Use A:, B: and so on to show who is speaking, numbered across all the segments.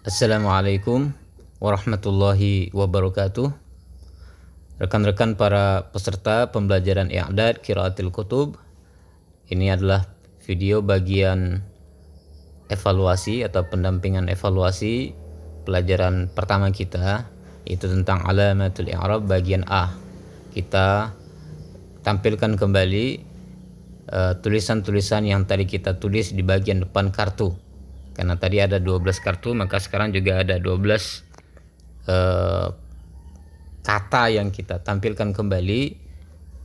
A: Assalamualaikum warahmatullahi wabarakatuh Rekan-rekan para peserta pembelajaran I'adad Kiraatil Kutub Ini adalah video bagian evaluasi atau pendampingan evaluasi pelajaran pertama kita Itu tentang alamatul i'rab bagian A Kita tampilkan kembali eh, tulisan-tulisan uh, tulisan -tulisan yang tadi kita tulis di bagian depan kartu karena tadi ada 12 kartu maka sekarang juga ada 12 eh, kata yang kita tampilkan kembali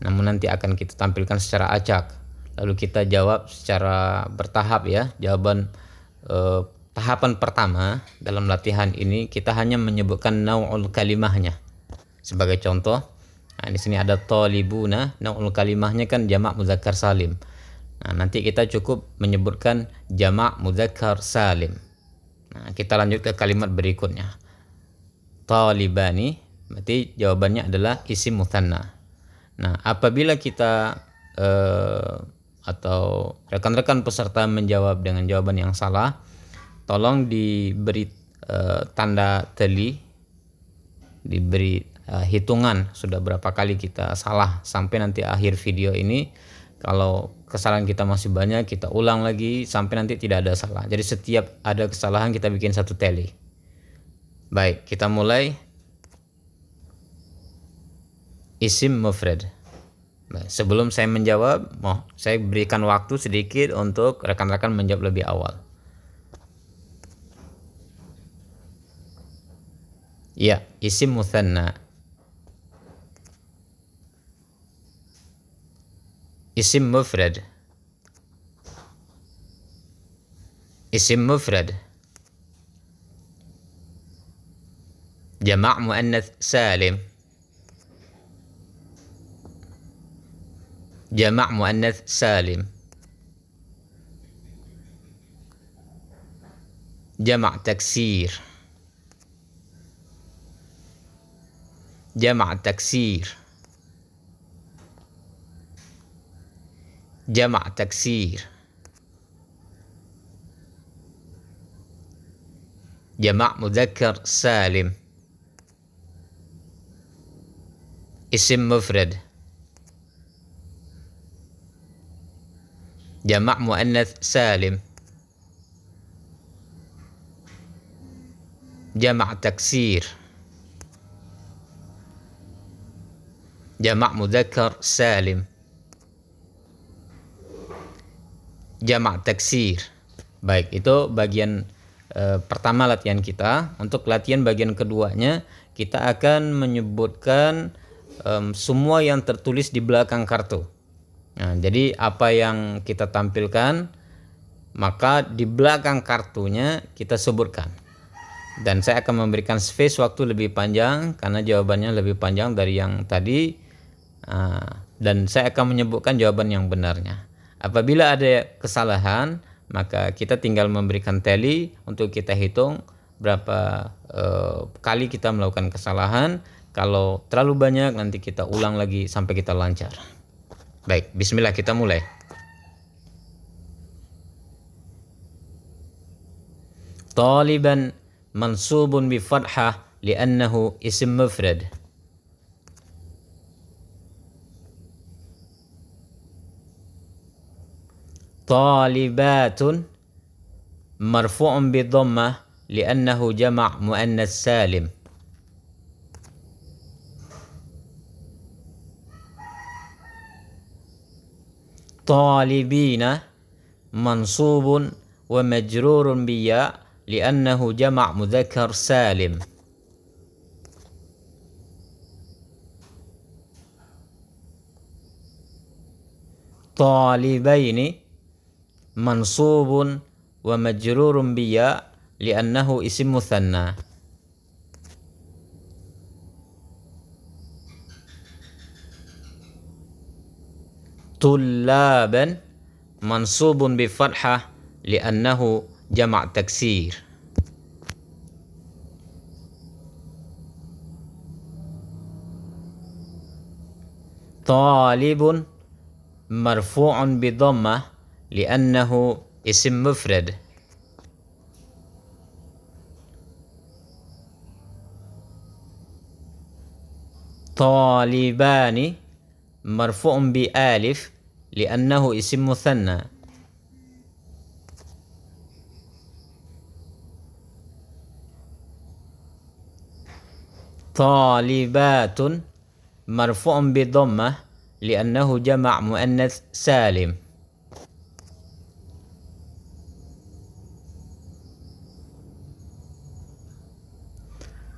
A: namun nanti akan kita tampilkan secara acak lalu kita jawab secara bertahap ya jawaban eh, tahapan pertama dalam latihan ini kita hanya menyebutkan naul kalimahnya sebagai contoh nah, di sini ada tolibuna naul kalimahnya kan jamak muzakkar salim Nah, nanti kita cukup menyebutkan jamak mudzakkar salim. Nah, kita lanjut ke kalimat berikutnya. Talibani berarti jawabannya adalah isim mutsanna. Nah, apabila kita eh, atau rekan-rekan peserta menjawab dengan jawaban yang salah, tolong diberi eh, tanda teli diberi eh, hitungan sudah berapa kali kita salah sampai nanti akhir video ini kalau kesalahan kita masih banyak, kita ulang lagi sampai nanti tidak ada salah. Jadi setiap ada kesalahan kita bikin satu tally. Baik, kita mulai isim mufrad. Baik, sebelum saya menjawab, mau saya berikan waktu sedikit untuk rekan-rekan menjawab lebih awal. Ya, isim musanna. اسم مفرد اسم مفرد جمع مؤنث سالم جمع مؤنث سالم جمع تكسير جمع تكسير جمع تكسير جمع مذكر سالم اسم مفرد جمع مؤنث سالم جمع تكسير جمع مذكر سالم jamak taksir. Baik, itu bagian e, pertama latihan kita. Untuk latihan bagian keduanya kita akan menyebutkan e, semua yang tertulis di belakang kartu. Nah, jadi apa yang kita tampilkan maka di belakang kartunya kita sebutkan. Dan saya akan memberikan space waktu lebih panjang karena jawabannya lebih panjang dari yang tadi. Ah, dan saya akan menyebutkan jawaban yang benarnya. Apabila ada kesalahan, maka kita tinggal memberikan tali untuk kita hitung berapa uh, kali kita melakukan kesalahan. Kalau terlalu banyak nanti kita ulang lagi sampai kita lancar. Baik, bismillah kita mulai. Taliban mansubun bi fathah li'annahu isim mufrad. طالبات مرفوع بالضمة لأنه جمع مؤنث سالم طالبين منصوب ومجرور بياء لأنه جمع مذكر سالم طالبين منصوب ومجرور بياء لأنه اسم مثنى طلابا منصوب بفتحة لأنه جمع تكسير طالب مرفوع بضمه لأنه اسم مفرد طالبان مرفوع بآلف لأنه اسم مثنى طالبات مرفوع بضمة لأنه جمع مؤنث سالم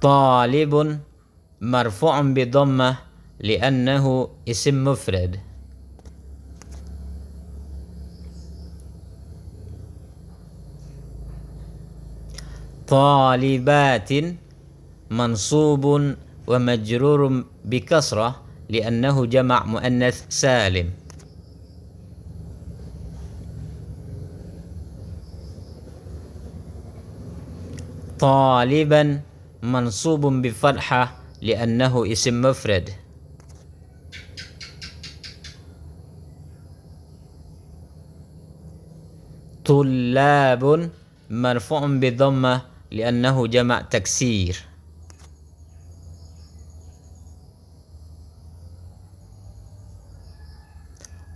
A: طالب مرفوع بضمة لأنه اسم مفرد طالبات منصوب ومجرور بكسرة لأنه جمع مؤنث سالم طالبا منصوب بفتحة لأنه اسم مفرد طلاب مرفوع بضمة لأنه جمع تكسير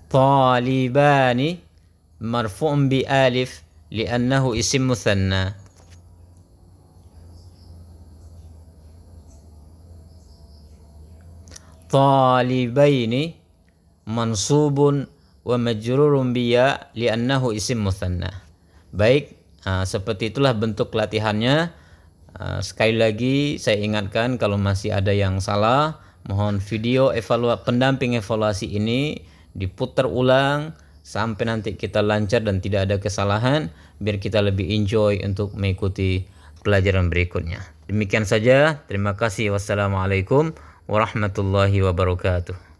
A: طالبان مرفوع بآلف لأنه اسم مثنى talibaini mansubun wa majrurun biya li'annahu isim muthanna. Baik, seperti itulah bentuk latihannya. Sekali lagi saya ingatkan kalau masih ada yang salah, mohon video evalua pendamping evaluasi ini diputar ulang sampai nanti kita lancar dan tidak ada kesalahan biar kita lebih enjoy untuk mengikuti pelajaran berikutnya. Demikian saja, terima kasih. Wassalamualaikum warahmatullahi wabarakatuh